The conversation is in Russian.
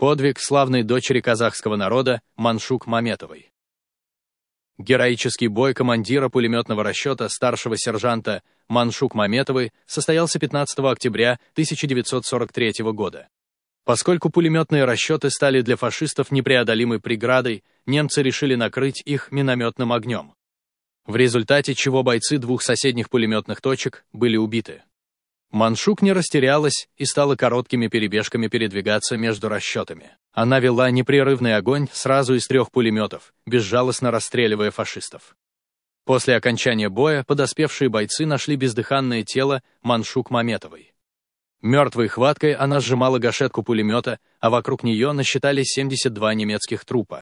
Подвиг славной дочери казахского народа Маншук Маметовой. Героический бой командира пулеметного расчета старшего сержанта Маншук Маметовой состоялся 15 октября 1943 года. Поскольку пулеметные расчеты стали для фашистов непреодолимой преградой, немцы решили накрыть их минометным огнем. В результате чего бойцы двух соседних пулеметных точек были убиты. Маншук не растерялась и стала короткими перебежками передвигаться между расчетами. Она вела непрерывный огонь сразу из трех пулеметов, безжалостно расстреливая фашистов. После окончания боя подоспевшие бойцы нашли бездыханное тело Маншук Маметовой. Мертвой хваткой она сжимала гашетку пулемета, а вокруг нее насчитали 72 немецких трупа.